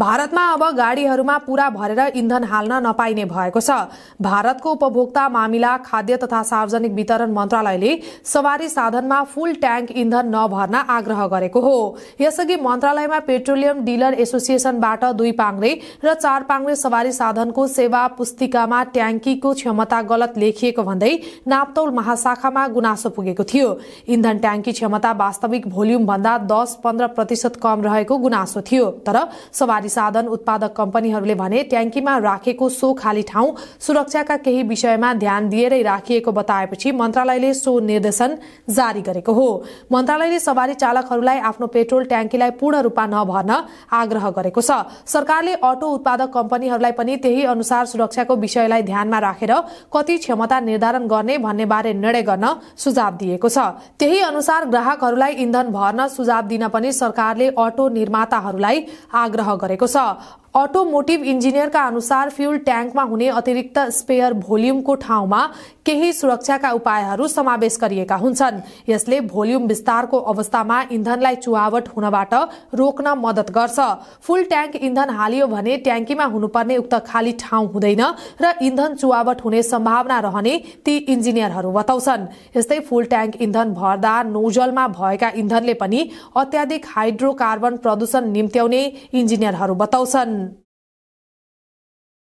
भारतमा अब गाडीहरूमा पूरा भरेर इन्धन हाल्न नपाइने भएको छ भारतको उपभोक्ता मामिला खाद्य तथा सार्वजनिक वितरण मन्त्रालयले सवारी साधनमा फुल ट्याङ्क इन्धन नभर्न आग्रह गरेको हो यसअघि मन्त्रालयमा पेट्रोलियम डिलर एसोसिएसनबाट दुई पाङ्रे र चार पाङ्रे सवारी साधनको सेवा पुस्तिकामा ट्याङ्कीको क्षमता गलत लेखिएको भन्दै नाप्तौल महाशाखामा गुनासो पुगेको थियो इन्धन ट्याङ्की क्षमता वास्तविक भोल्युम भन्दा दस पन्ध्र प्रतिशत कम रहेको गुनासो थियो तर सवारी सरकारी साधन उत्पादक कम्पनीहरूले भने ट्याङ्कीमा राखेको सो खाली ठाउँ सुरक्षाका केही विषयमा ध्यान दिएरै राखिएको बताएपछि मन्त्रालयले सो निर्देशन जारी गरेको हो मन्त्रालयले सवारी चालकहरूलाई आफ्नो पेट्रोल ट्याङ्कीलाई पूर्ण रूपमा नभर्न आग्रह गरेको छ सरकारले अटो उत्पादक कम्पनीहरूलाई पनि त्यही अनुसार सुरक्षाको विषयलाई ध्यानमा राखेर कति क्षमता निर्धारण गर्ने भन्ने बारे निर्णय गर्न सुझाव दिएको छ त्यही अनुसार ग्राहकहरूलाई इन्धन भर्न सुझाव दिन पनि सरकारले अटो निर्माताहरूलाई आग्रह गरेको एको छ अटोमोटिभ इन्जिनियरका अनुसार फ्युल ट्याङ्कमा हुने अतिरिक्त स्पेयर भोल्युमको ठाउँमा केही सुरक्षाका उपायहरू समावेश गरिएका हुन्छन् यसले भोल्युम विस्तारको अवस्थामा इन्धनलाई चुहावट हुनबाट रोक्न मदत गर्छ फुल ट्याङ्क इन्धन हालियो भने ट्याङ्कीमा हुनुपर्ने उक्त खाली ठाउँ हुँदैन र इन्धन चुहावट हुने सम्भावना रहने ती इन्जिनियरहरू बताउँछन् यस्तै फुल ट्याङ्क इन्धन भर्दा नोजलमा भएका इन्धनले पनि अत्याधिक हाइड्रोकार्बन प्रदूषण निम्त्याउने इन्जिनियरहरू बताउँछन्